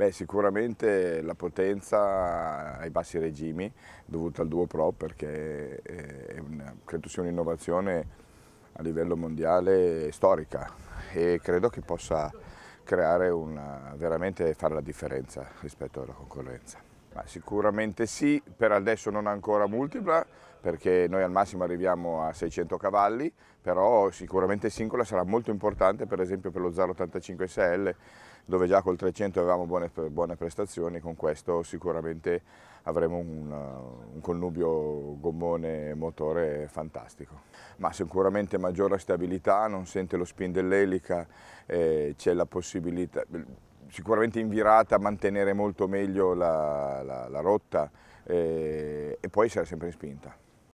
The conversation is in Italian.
Beh, sicuramente la potenza ai bassi regimi dovuta al Duo Pro perché eh, una, credo sia un'innovazione a livello mondiale storica e credo che possa creare una, veramente fare la differenza rispetto alla concorrenza. Ma sicuramente sì, per adesso non ancora multipla perché noi al massimo arriviamo a 600 cavalli, però sicuramente singola sarà molto importante per esempio per lo 85 SL dove già col 300 avevamo buone, buone prestazioni, con questo sicuramente avremo un, un connubio gommone-motore fantastico. Ma sicuramente maggiore stabilità, non sente lo spin dell'elica, eh, c'è la possibilità sicuramente in virata mantenere molto meglio la, la, la rotta eh, e poi essere sempre in spinta.